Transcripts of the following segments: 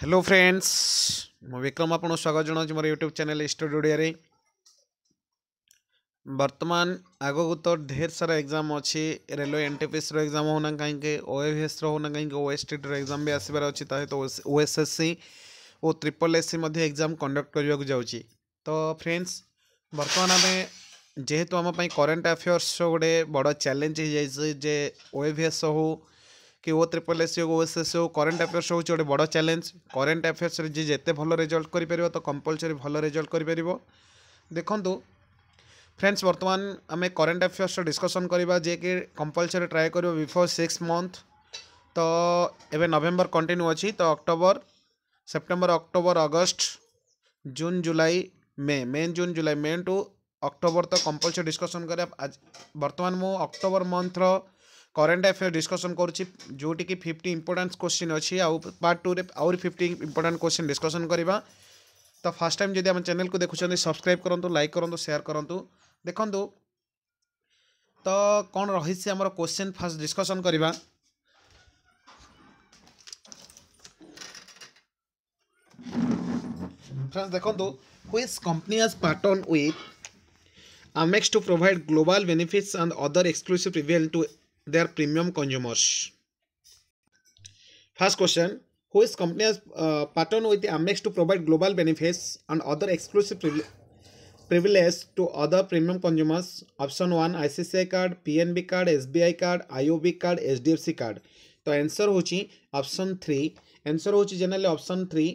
Hello friends ମୁଁ ବିକ୍ରମ ଆପଣଙ୍କୁ ସ୍ୱାଗତ ଜଣାଉଛି ମୋର ୟୁଟ୍ୟୁବ୍ ଚ୍ୟାନେଲ୍ ଷ୍ଟୁଡ଼ିଓ ଓଡ଼ିଆରେ ବର୍ତ୍ତମାନ ଆଗକୁ ତ ଢେର ସାରା ଏକ୍ଜାମ୍ ଅଛି ରେଲୱେ ଏନ୍ ଟି ପି ଏସ୍ର ଏକ୍ଜାମ୍ ହେଉନା କାହିଁକି ଓ ଏ ଭି ଏସ୍ର ହେଉନା କାହିଁକି ଓ ଏସ୍ ଟିର ଏକ୍ଜାମ୍ ବି ଆସିବାର ଅଛି ତା ସହିତ O S S C O triple S C ମଧ୍ୟ ଏକ୍ଜାମ୍ କଣ୍ଡକ୍ଟ କରିବାକୁ ଯାଉଛି ତ ଫ୍ରେଣ୍ଡସ୍ ବର୍ତ୍ତମାନ ଆମେ ଯେହେତୁ ଆମ ପାଇଁ କରେଣ୍ଟ ଆଫେୟାର୍ସ ଗୋଟେ ବଡ଼ ଚ୍ୟାଲେଞ୍ଜ ହେଇଯାଇଛି ଯେ ଓ ଏ ଭି ଏସ୍ ହେଉ କି ଓ ତ୍ରିପଲ୍ ଏସ୍ ହେଉ ଓ ଏସ୍ ଏସ୍ ହେଉ କରେଣ୍ଟ ଆଫେୟାର୍ସ ହେଉଛି ଗୋଟେ ବଡ଼ ଚ୍ୟାଲେଞ୍ଜ କରେଣ୍ଟ ଆଫେୟାର୍ସରେ ଯିଏ ଯେତେ ଭଲ ରେଜଲ୍ଟ କରିପାରିବ ତ କମ୍ପଲସରି ଭଲ ରେଜଲ୍ଟ କରିପାରିବ ଦେଖନ୍ତୁ ଫ୍ରେଣ୍ଡସ୍ ବର୍ତ୍ତମାନ ଆମେ କରେଣ୍ଟ ଆଫେୟାର୍ସର ଡିସ୍କସନ୍ କରିବା ଯିଏକି କମ୍ପଲସରି ଟ୍ରାଏ କରିବ ବିଫୋର୍ ସିକ୍ସ ମନ୍ଥ ତ ଏବେ ନଭେମ୍ବର କଣ୍ଟିନ୍ୟୁ ଅଛି ତ October September October August June July May main June July May to October ତ କମ୍ପଲସରି ଡିସ୍କସନ୍ କରିବା ବର୍ତ୍ତମାନ ମୁଁ ଅକ୍ଟୋବର ମନ୍ଥର କରେଣ୍ଟ ଆଫେୟାର ଡିସ୍କସନ୍ କରୁଛି ଯେଉଁଠିକି ଫିଫ୍ଟି ଇମ୍ପୋର୍ଟାଣ୍ଟ କୋଶ୍ଚିନ୍ ଅଛି ଆଉ ପାର୍ଟ ଟୁରେ ଆହୁରି ଫିଫ୍ଟି ଇମ୍ପୋର୍ଟାଣ୍ଟ କୋଶ୍ଚିନ୍ ଡିସ୍କସନ୍ କରିବା ତ ଫାର୍ଷ୍ଟ ଟାଇମ୍ ଯଦି ଆମ ଚ୍ୟାନେଲ୍କୁ ଦେଖୁଛନ୍ତି ସବସ୍କ୍ରାଇବ୍ କରନ୍ତୁ ଲାଇକ୍ କରନ୍ତୁ ସେୟାର କରନ୍ତୁ ଦେଖନ୍ତୁ ତ କ'ଣ ରହିଛି ଆମର କୋଶ୍ଚିନ୍ ଫାର୍ଷ୍ଟ ଡିସ୍କସନ୍ କରିବା फ्रेंड्स देखो हुईज कंपनी आज partner with Amex to provide global benefits and other exclusive reveal to their premium consumers. First question, whose company has uh, partnered with Amex to provide global benefits and other exclusive privileges privilege to other premium consumers option 1 ICICI card PNB card SBI card IOB card HDFC card तो answer होची option three answer होची generally option three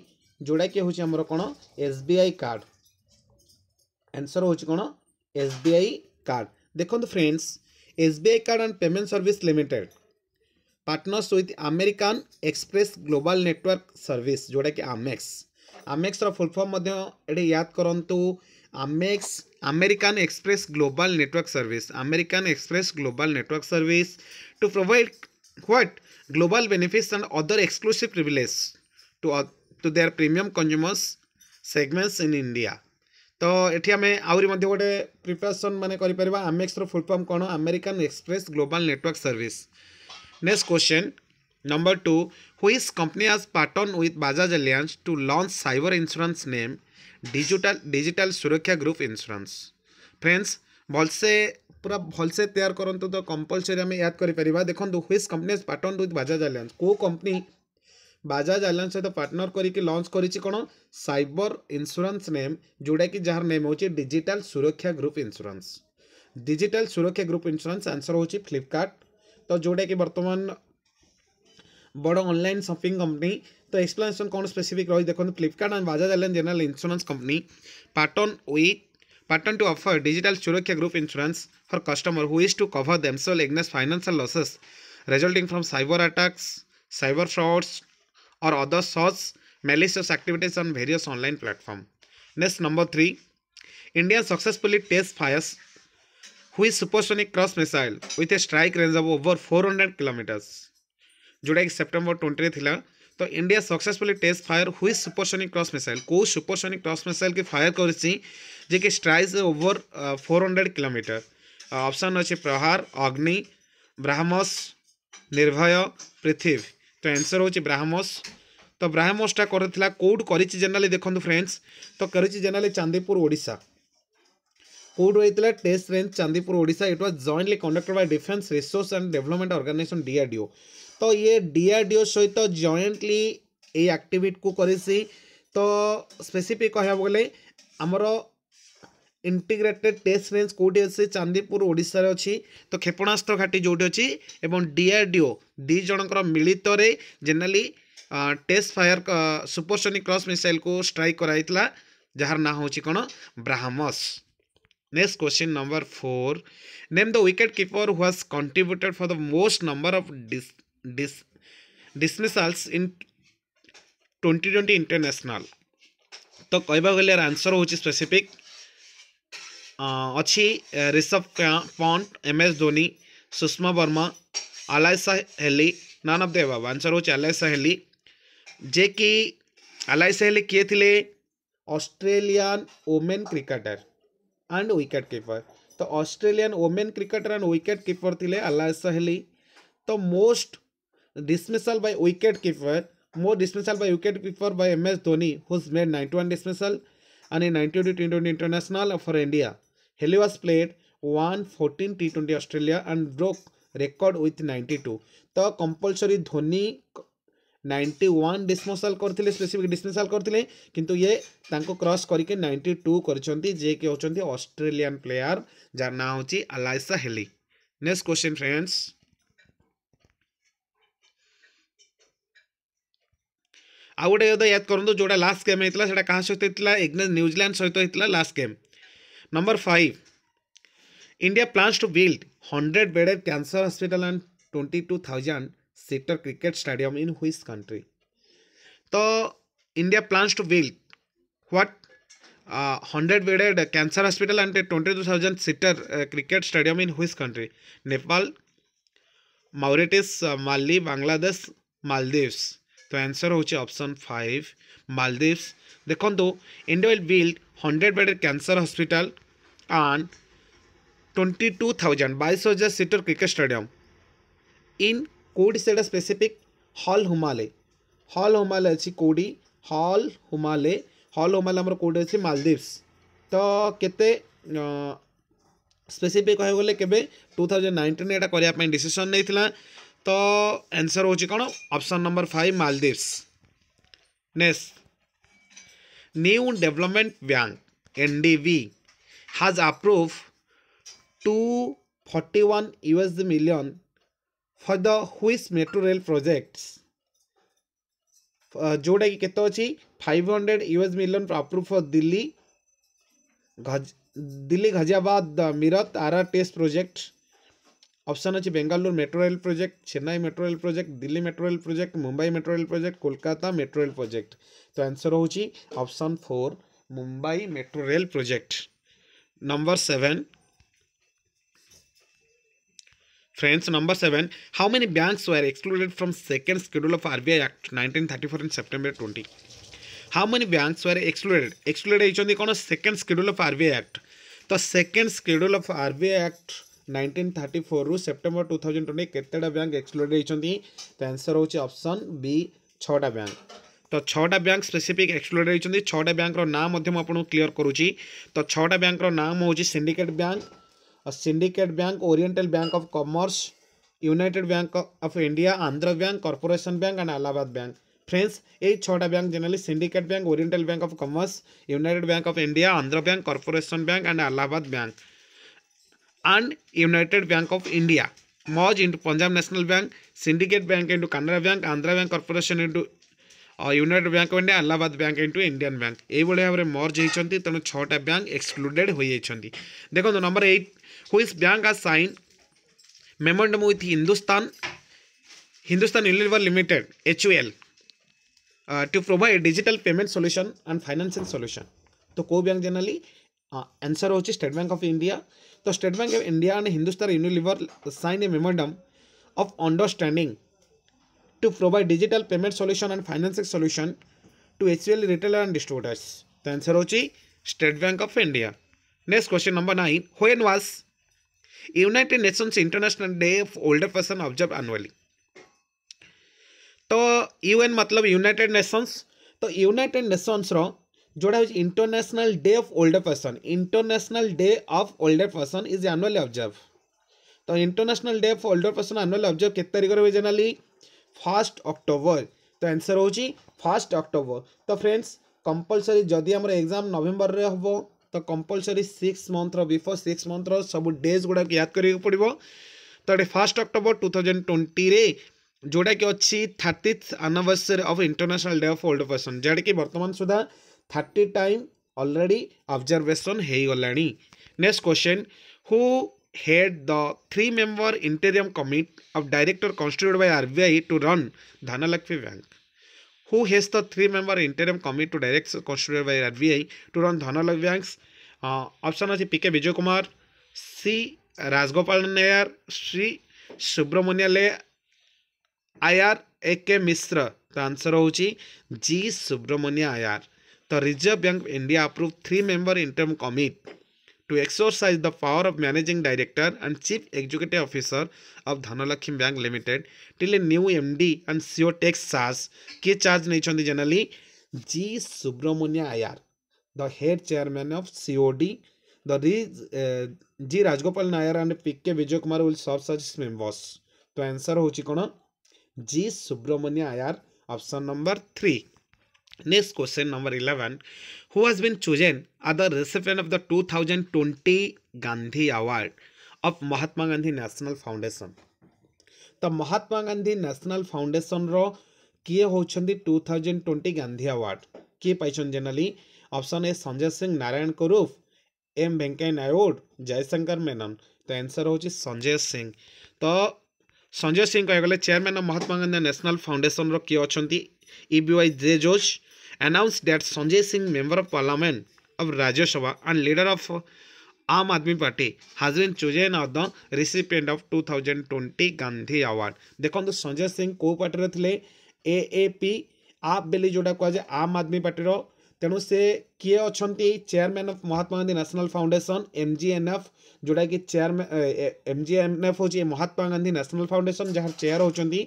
जोडा के होची हमरो कोन SBI card answer होची कोन SBI कार्ड देखो friends SBI card and payment service limited partners with American Express global network service जोड़ा कि आमेक्स आमेक्स रुलफर्म ये याद करूँ Amex American Express global network service American Express global network service to provide what global benefits and other exclusive privilege to to their premium consumers segments in India ତ ଏଠି ଆମେ ଆହୁରି ମଧ୍ୟ ଗୋଟେ preparation ମାନେ କରିପାରିବା ଆମେକ୍ସର ଫୁଲ୍ ଫର୍ମ କ'ଣ American Express global network service next question number two which company has pattern with Bajaj Allianz to launch cyber insurance name digital digital Suraksha group insurance friends ଭଲସେ ପୁରା ଭଲସେ ତିଆରି କରନ୍ତୁ ତ କମ୍ପଲସରି ଆମେ ୟାଦ କରିପାରିବା ଦେଖନ୍ତୁ which company has pattern with Bajaj Allianz କେଉଁ କମ୍ପାନୀ বাজাজ আলায়েন্স সহ পার্টনর করিকি লঞ্চ করেছি কোণ সাইবর ইন্সুরান্স নেম যেটাকি যার নেম হচ্ছে digital Suraksha group insurance digital Suraksha group insurance answer হচ্ছে ফ্লিপকার্ট তো যেটাকি বর্তমান বড় অনলাইন সপিং কোম্পানি তো এক্সপ্লানেসন কোণ স্পেসিফিক রয়েছে দেখুন Flipkart and Bajaj Allianz general insurance company partner with Pattern to offer digital Surakya Group insurance for customer who is to cover themselves against financial losses resulting from cyber attacks, cyber frauds, और other सॉस malicious activities on various online platform next number three India successfully test fires हुई supersonic cruise missile with a strike range of over four hundred kilometres जोटा कि September twenty थी तो India successfully test fire हुई supersonic cruise missile कौ supersonic cruise missile की fire कर strikes over four hundred kilometre option अच्छे प्रहार अग्नि ब्राह्मस निर्भय पृथ्वी तो आंसर हूँ ब्राह्मोस तो ब्राह्मोसटा कर कौट कर जेनाली देखो फ्रेंड्स तो कर करनाली चांदीपुर ओडा कौट रही है टेस्ट रेंज चांदीपुर ओडा it was jointly conducted by defence resource and development organisation DRDO तो ये डीआरडीओ सहित तो ये आक्टिविट को करसी तो स्पेसीफिक कह आमर इंटीग्रेटेड टेस्ट रेंज कौटी अच्छे चांदीपुर ओडार अच्छी तो क्षेपणास्त्र घाटी जोटी अच्छी डीआरडीओ दिजण मिलित जेनाली test fire supersonic cruise missile को स्ट्राइक कर जार ना हूँ कौन BrahMos next question number four name the wicket keeper who has contributed for the most number of dismissals in twenty twenty international तो कहवा गल आंसर हो स्पेसिफिक अच्छी Rishabh Pant M S Dhoni Sushma Verma Alyssa Healy none of the answer हूँ अलाय हेली जे कि Alyssa Healy किए थे Australian women cricketer and wicket keeper तो Australian women cricketer and wicket keeper थे अलायसा हेली तो most dismissal by wicket keeper by wicket keeper by M S Dhoni who's made ninety one dismissal and ninety two twenty international for India played one fourteen T twenty Australia and broke record of ninety two तो compulsory Dhoni ninety one dismissal करते specific डिसमसाल करते किंतु ये cross करके ninety two जे कि होती Australian player जार ना हूँ Alyssa Healy next question friends आउ गोटे याद करूँ जो लास्ट गेम होता है क्या सहित होता है इग्नेस न्यूजीलैंड सहित होता है last game number five India plans to build hundred bedded cancer hospital and twenty two thousand seater cricket stadium in which country तो India plans to build what hundred bedded cancer hospital and twenty two thousand seater cricket stadium in which country Nepal Mauritius Mali Bangladesh Maldives तो answer होची five Maldives देखो India will build hundred bed cancer hospital and twenty two thousand बाईस हजार seater cricket stadium in country से specific हल हुमाले हल हुमाले अच्छी कौटी हल हुमाले हल हुमाले आम कौट अच्छी मालदीव्स तो केते स्पेसीफिक कह गए के टू थाउजेंड नाइंटीन यहाँ डिशन डसीसन नहीं तो answer option number five Maldives next New Development Bank NDB has approved 241 USD million for the which metro rail projects जोटा कि केत अच्छी five hundred US million approve for Delhi Delhi Ghaziabad Meerut R R test project option अच्छे Bengaluru metro rail project Chennai metro rail project Delhi metro rail project Mumbai metro rail project Kolkata metro rail project तो answer होची option four Mumbai metro rail project number seven friends number seven how many banks were excluded from second schedule of RBI act nineteen in September twenty how many banks were excluded excluded होती कौन second schedule of RBI act तो second schedule of RBI act nineteen thirty four रु September two thousand twenty केतटा bank exclude होती तो answer option B छा bank तो छटा बैंक स्पेसीफिक एक्सक्लूड होती छटा बैंक नाम आपको क्लीअर करूँ तो छटा बैंक नाम Syndicate Bank Syndicate Bank Oriental Bank of Commerce United Bank of India Andhra Bank Corporation Bank and Allahabad Bank friends ये छटा बैंक जेनाली Syndicate Bank Oriental Bank of Commerce United Bank of India Andhra Bank Corporation Bank and Allahabad Bank and United Bank of India merged into Punjab National Bank Syndicate Bank into Canara Bank Andhra Bank Corporation into United Bank of India Allahabad bank into Indian Bank यही भाव में मर्ज होती Tenali छःटा bank excluded हो जाती देखो number eight which bank has signed memorandum with Hindustan Hindustan Unilever limited H U L to provide digital payment solution and financial solution तो कौ bank जेनाली आंसर हाँ, हो स्टेट बैंक आफ् इंडिया तो State Bank of India and Hindustan Unilever signed a memorandum of understanding to provide digital payment solution and financial solution to H C L retailer and distributors तो answer हो State bank of India next question number nine when was United Nations international day of older person observe annually तो UN मतलब युनटेड nations तो युनटेड nations रहा जोड़ा हो international day of older person international day of older person is annual observe तो international day of older person annual observe केत तारीख हुए जेनाली फास्ट अक्टोबर तो आंसर हूँ फास्ट अक्टोबर तो फ्रेंड्स कंपलसरी जदि आम एग्जाम नवेम्बर में हम तो कंपलसरी six months before six months सब डेज गुड़ाक याद कर पड़ो तो ये first October two thousand twenty जोटा कि अच्छी thirtieth आनिवर्सरी of international day of old person जोटा कि बर्तमान सुधा थर्टी टाइम अलरेडी अब्जरभेसन हो गला next question who head the three member interim committee of director constituted by R B I to run Dhanlaxmi Bank who heads the three member interim committee to direct constituted by R to run Dhanlaxmi Bank option अच्छी P K विजय कुमार सी राजगोपाल नायर श्री सुब्रमण्य ले आयर एके मिश्र तो answer हो G Subramanya Iyer the Reserve Bank of India approved three-member interim committee to exercise the power of managing director and chief executive officer of Dhanalakshmi Bank Limited till a new MD and CEO takes charge. Ke charge nahi चंदी generally G Subramanya Iyer, the head chairman of COD. The uh, G Rajgopal Nair and P.K. Vijay Kumar will serve such members. तो answer हो कौन G Subramanya Eyre option number 3. Next question number 11. Who has been chosen as the recipient of the 2020 Gandhi Award of Mahatma Gandhi National Foundation? The Mahatma Gandhi National Foundation ro କିଏ ହେଉଛନ୍ତି two thousand twenty Gandhi award କିଏ ପାଇଛନ୍ତି generally option A Sanjay Singh Narayan କରୁଫ M Venkaiah Naidu Jaishankar Menon ତ answer ହେଉଛି ସଞ୍ଜୟ ସିଂ ତ ସଞ୍ଜୟ ସିଂ କହିଗଲେ chairman of Mahatma Gandhi national ଫାଉଣ୍ଡେସନର କିଏ ଅଛନ୍ତି ଇବିୱାଇ ଜେ ଜୋସ୍ announced that Sanjay Singh, member of parliament of Rajya Sabha and leader of Aam Aadmi Party, has been chosen as the recipient of 2020 Gandhi Award. ଦେଖନ୍ତୁ ସଞ୍ଜୟ ସିଂ କେଉଁ ପାର୍ଟିରେ ଥିଲେ ଏ ଏ ପି ଆପ୍ ବୋଲି ଯେଉଁଟା କୁହାଯାଏ ଆମ୍ ଆଦମୀ ପାର୍ଟିର ତେଣୁ ସେ କିଏ ଅଛନ୍ତି chairman of Mahatma Gandhi national foundation M G N F ଯେଉଁଟାକି chair M G N F ହେଉଛି ମହାତ୍ମା ଗାନ୍ଧୀ ନ୍ୟାସନାଲ୍ ଫାଉଣ୍ଡେସନ୍ ଯାହାର ଚେୟାର ହେଉଛନ୍ତି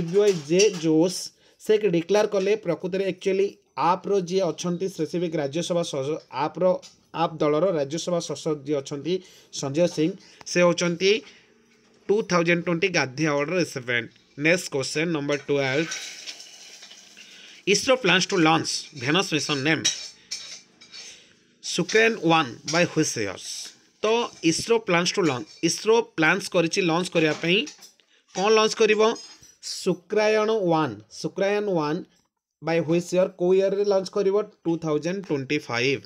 ଇବିୱାଇ ଜେ ଜୋସ୍ से डिक्लार कले प्रकृतर एक्चुअली आप्र जी अच्छा स्पेसीफिक राज्यसभा आप्र आप दल राज्यसभा सदस्य जी अच्छा संजय सिंह से होती two thousand twenty Gandhi award recipient next question number twelve ISRO plans to launch Venus mission name Shukrayaan one by which तो ISRO plans to launch ISRO plans कर लंच करने कौन लंच कर Shukrayaan one Shukrayaan one by which year कौ year launch कर two thousand twenty five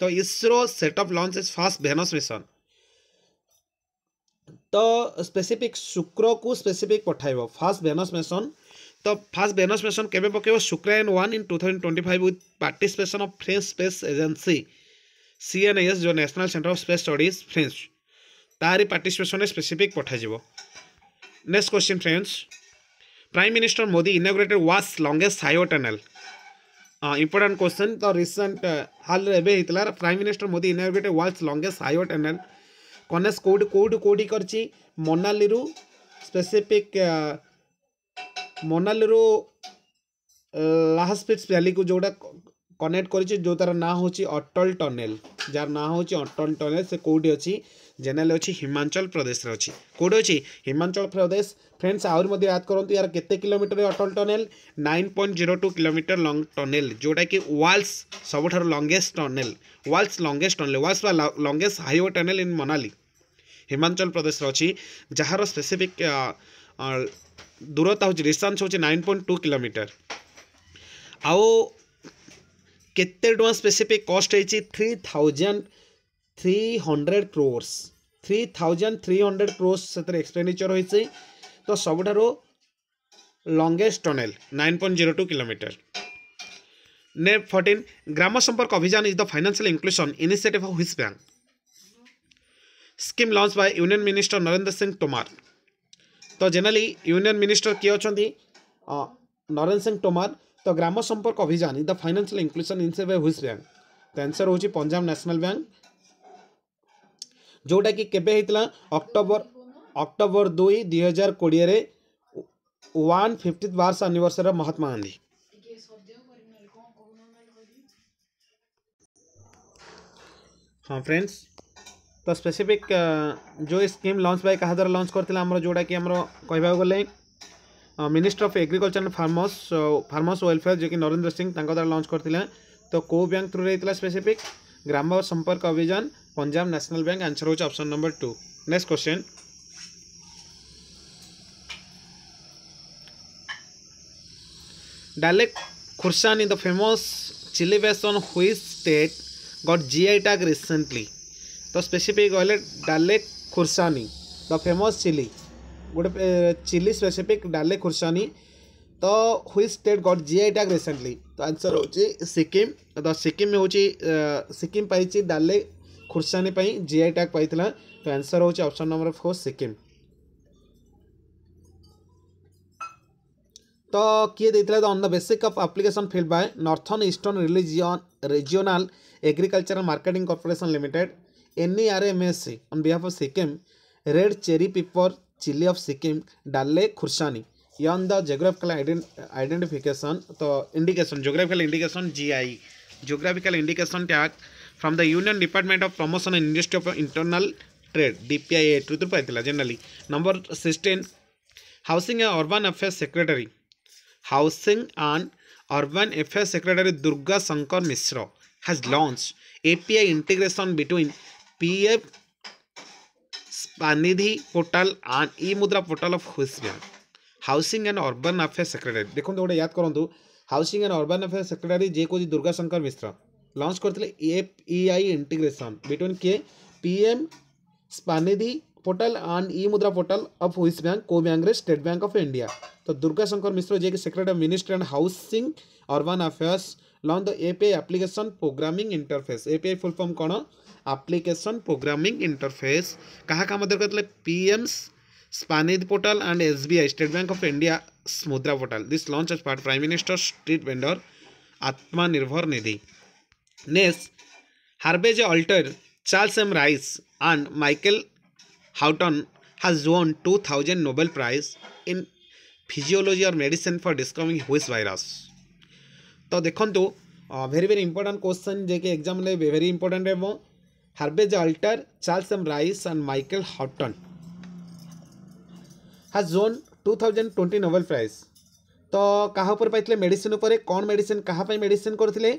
तो ISRO set up launch is first Venus mission तो specific Shukra को स्पेसिफिक पठाइब फास्ट भेनस मिशन तो फास्ट भेनस मिशन केवे पकेबो Shukrayaan 1 in 2025 with participation of French space N S जो national centre of space studies French तारी participation specific पठाइब next question friends Prime Minister Modi inaugurated was longest highway tunnel. Uh, important question. The recent हाल एबे ହେଇଥିଲା Prime Minister Modi inaugurated was longest highway tunnel. Connect କେଉଁଠି କେଉଁଠି କେଉଁଠି କରିଛି ମୋନାଲିରୁ specific ମୋନାଲିରୁ ଲାହାସ୍ପିଟ୍ ଭ୍ୟାଲିକୁ ଯେଉଁଟା କନେକ୍ଟ କରିଛି ଯେଉଁ ତା'ର ନାଁ ହେଉଛି ଅଟଲ ଟନେଲ୍ ଯାହାର ନାଁ ହେଉଛି ଅଟଲ ଟନେଲ୍ ସେ କେଉଁଠି ଅଛି ଚ୍ୟାନେଲ୍ ଅଛି ହିମାଚଳ ପ୍ରଦେଶରେ ଅଛି କେଉଁଠି ଅଛି ହିମାଚଳ ପ୍ରଦେଶ ଫ୍ରେଣ୍ଡସ୍ ଆହୁରି ମଧ୍ୟ ୟାଦ କରନ୍ତୁ ୟାର କେତେ kilometre Atal tunnel nine point zero two kilometre long tunnel ଯେଉଁଟାକି ୱାଲ୍ସ ସବୁଠାରୁ longest tunnel world's longest tunnel world's ବା longest highway tunnel in Manali Himachal ପ୍ରଦେଶରେ ଅଛି ଯାହାର ସ୍ପେସିଫିକ୍ ଦୂରତା ହେଉଛି ଡିଷ୍ଟାନ୍ସ ହେଉଛି ନାଇନ୍ ପଏଣ୍ଟ ଟୁ କିଲୋମିଟର ଆଉ କେତେ ଟଙ୍କା ସ୍ପେସିଫିକ୍ କଷ୍ଟ ହେଇଛି three thousand three hundred crores three thousand three hundred crores से एक्सपेडिचर हो तो सब longest tunnel nine point zero two kilometre ने fourteen Gram Sampark Abhiyan is the financial inclusion initiative of which bank scheme launch by union minister Narendra Singh Tomar तो जेनेली union minister किए अच्छा नरेंद्र सिंह तोमार तो Gram Sampark Abhiyan is the financial inclusion initiative of which bank तो answer हो Punjab National bank जोटा कि ହେଇଥିଲା ଅକ୍ଟୋବର ଅକ୍ଟୋବର दुई दुई हजार कोड़े one fifty years anniversary Mahatma Gandhi हाँ फ्रेंड्स तो स्पेसिफिक जो स्कीम लॉन्च बाय क्या द्वारा लॉन्च करते जोटा कि कह गले minister of agriculture and farmers farmers welfare जो कि नरेंद्र सिंह द्वारा लॉन्च करते तो को बैंक थ्रु रही specific Gram Sampark Abhiyan Punjab National Bank answer होगा option number two next question dialect Khursani in the famous chili on on state got G I tag recently तो specific कहले Dalle Khursani the famous chili गोटे चिली स्पेसीफिक डाले खुर्सानी तो which state got G I tag recently तो answer हो सिक्किम तो सिक्किम हूँ सिक्किम पाई डाले खुर्सानी जि आई टैग पाई तो आंसर होंगे अप्सन नंबर फोर सिक्किम तो किए दे on the basis of application filed by northern eastern region regional agricultural marketing corporation limited NE R M S on behalf of Sikkim red cherry pepper chilli of Sikkim Dalle Khursani on the geographical identification तो indication geographical indication G I geographical indication tag from the union department of promotion and industry of internal trade DPI एट रू पाई generally number sixteen housing and urban affair secretary housing and urban affairs secretary Durga Shankar Mishra has launch API integration between PF Svanidhi portal and E Mudra portal of which bank housing and urban affairs secretary देखते गोटे याद करूँ housing and urban affairs secretary जे कौन Durga Shankar Mishra launch करते F E I integration between P M Svanidhi portal and E Mudra portal of which bank को bank state bank of India तो दुर्गाशंकर मिश्र जी की secretary ministry and housing urban affairs launch the I application programming interface API full form कौन application programming interface क्या करते P M Svanidhi portal and SBI state bank of India Mudra portal this launch part prime minister street vendor Atmanirbhar Nidhi Ness, Harvey J. Alter, Charles M. Rice and Michael Houghton has won 2000 Nobel Prize in physiology or medicine for discovering which virus. तो देखु very very important question जेके exam very important Harvey J Alter Charles M Rice and Michael Houghton has won two thousand twenty Nobel prize तो क्या medicine उपर कौन medicine क्या medicine करते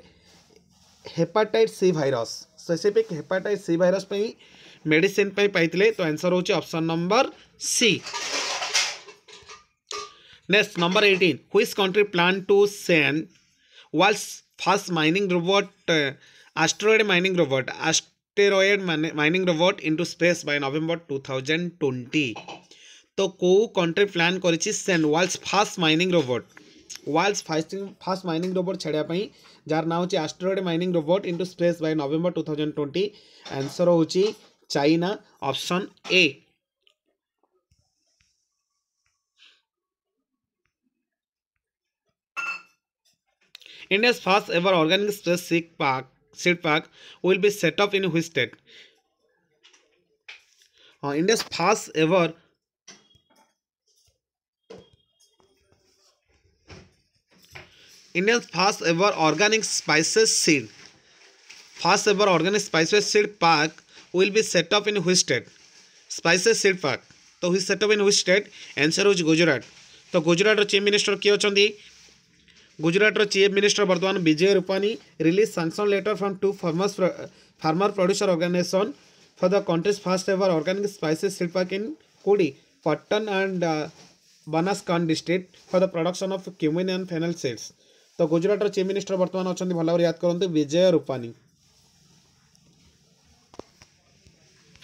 hepatitis C virus specific hepatitis C virus medicine पाई तो answer हूँ option number C next number eighteen which country plan to send world's first mining robot asteroid mining robot asteroid mining robot into space by November 2020 तो को country plan कर send world's first mining robot world's first first mining robot छाड़ापी जार नाँ हूँ asteroid mining robot into space by November two thousand twenty answer हूँ China option A India first ever organic space park seed park will be set up in which state हाँ India first ever Indian first ever organic spices seed first ever organic spices seed park will be set up in which state spices seed park तो हुई setup in which state answer हूँ गुजराट तो Gujarat chief minister किए अच्छा Gujarat chief minister बर्तमान Vijay Rupani release सांसन letter from to farmers farmer producer organisation for the country's first ever organic spices seed park in कोडी Patan and Banaskantha district for the production of cumin and fennel seeds तो Gujarat chief minister बर्तमान अच्छा भल भाव याद करते विजय रूपानी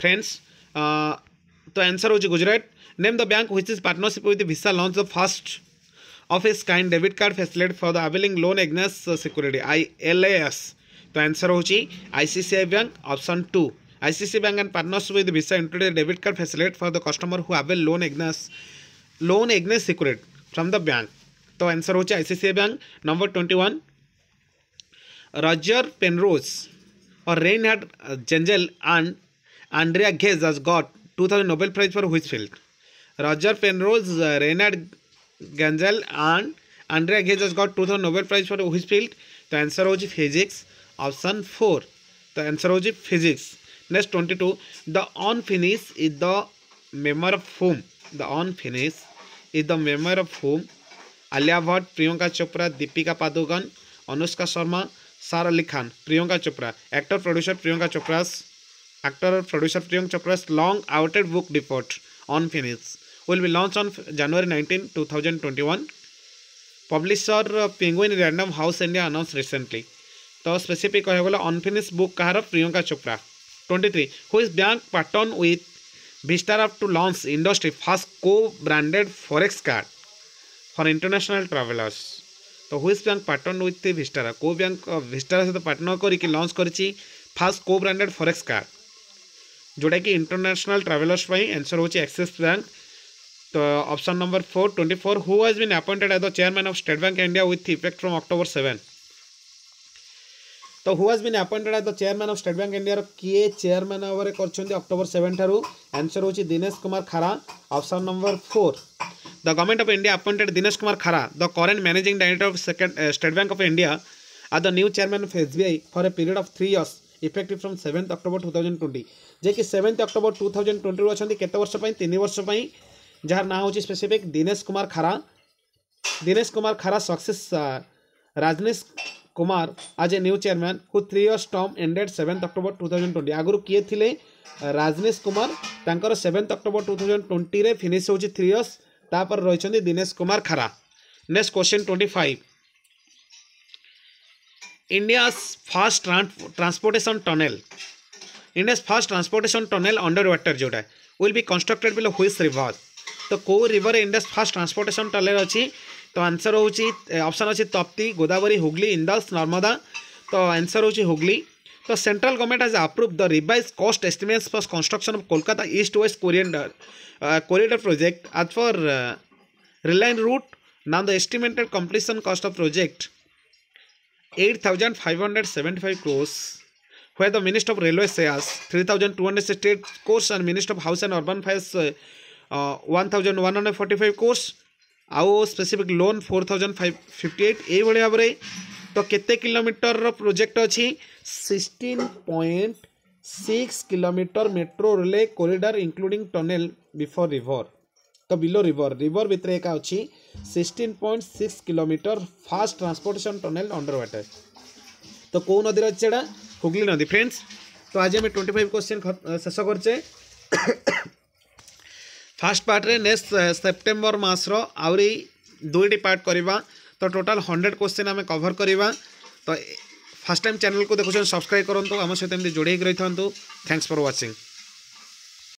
फ्रेंड्स तो आंसर हो Gujarat name the bank which is partnership with Visa launch the first of its kind debit card facility for the availing loan against security I L A S तो answer हो ICI bank option two ICI bank and partnership with Visa introduce debit card facility for the customer who have loan against loan against security from the bank तो answer होचे ICICI bank number twenty one Roger Penrose और Reinhard Genzel and Andrea Ghez thousand got 2000 for Prize for Roger Penrose रेन Penrose, uh, Reinhard and Andrea Ghez एज has two 2000 Nobel prize for which field तो answer हूँ physics option four तो answer हो physics next twenty two the unfinished is the memoir of whom the unfinished is the memoir of whom Alia Bhatt Priyanka Chopra Deepika Padukone Anushka Sharma Sara Ali Khan Priyanka Chopra actor producer Priyanka Chopra actor प्रियंका Priyank Chopra's awaited awaited book report on Phoenix will be launched on January 19, 2021. Publisher uh, Penguin random house India announce recently तो specific कह unfinished book कहार Priyanka Chopra twenty three who is bank partner with Vistara up to launch industry first co branded forex card for international travellers तो which bank partner with Vistara କୋ bank Vistara ସହିତ partner କରିକି launch କରିଛି first co branded forex card ଯେଉଁଟାକି international travellers ପାଇଁ answer ହେଉଛି Axis bank ତ option number four twenty four who has been appointed as the chairman of state bank India with effect from October seven ତ who has been appointed as the chairman of state bank ଇଣ୍ଡିଆର କିଏ chairman ଭାବରେ କରିଛନ୍ତି October seven ଠାରୁ answer ହେଉଛି Dinesh Kumar Khara option number four the government of India appointed Dinesh Kumar Khara the current managing director of second state bank of India are the new chairman of S for a period of three years effective from seventh October two thousand twenty जेकि seventh October two thousand twenty अच्छा केत वर्ष तीन वर्ष जहाँ ना हो specific Dinesh Kumar खरा दिनेश कुमार खरा सक्से Rajnish Kumar as a new chairman who three years term ended seventh October two thousand twenty आगुरी किए थे Rajnish Kumar seventh October two thousand twenty finish होती थ्री इयर्स ତାପରେ ରହିଛନ୍ତି Dinesh Kumar Khara next question twenty five India's first transportation tunnel India's first transportation tunnel under water ଯେଉଁଟା will be constructed below which river ତ କେଉଁ river India's first transportation tunnel ଅଛି ତ answer ହେଉଛି option ଅଛି ତପ୍ତି ଗୋଦାବରୀ ହୁଗଲି ଇନ୍ଦସ୍ ନର୍ମଦା ତ ଆନ୍ସର୍ ହେଉଛି ହୁଗଲି तो central government has approve the revise cost estimates for construction of Kolkata east west corridor corridor project as for reliance route ना the estimated completion cost of project eight thousand five hundred five crores the minister of railway से as three thousand two hundred eight crores and minister of house and urban affairs one thousand one hundred forty five specific loan four thousand five fifty eight तो कितने kilometre रो project अछि 16.6 kilometre metro rail corridor including tunnel before river तो below river river भितर एक अच्छी sixteen point six kilometre first transportation tunnel under water तो कौ नदी अच्छे यहाँ हुगली नदी फ्रेंड्स तो आज आम ट्वेंटी फाइव क्वेश्चन शेष करचे फास्ट पार्ट्रे नेक्स्ट सेप्टेम्बर मसर आहरी दुईटी पार्ट करवा ତ ଟୋଟାଲ୍ ହଣ୍ଡ୍ରେଡ଼ କୋଶ୍ଚିନ୍ ଆମେ କଭର୍ କରିବା ତ ଫାର୍ଷ୍ଟ ଟାଇମ୍ ଚ୍ୟାନେଲ୍କୁ ଦେଖୁଛନ୍ତି ସବସ୍କ୍ରାଇବ୍ କରନ୍ତୁ ଆମ ସହିତ ଏମିତି ଯୋଡ଼ି ହେଇକି ରହିଥାନ୍ତୁ ଥ୍ୟାଙ୍କସ୍ ଫର୍ ୱାଚିଂ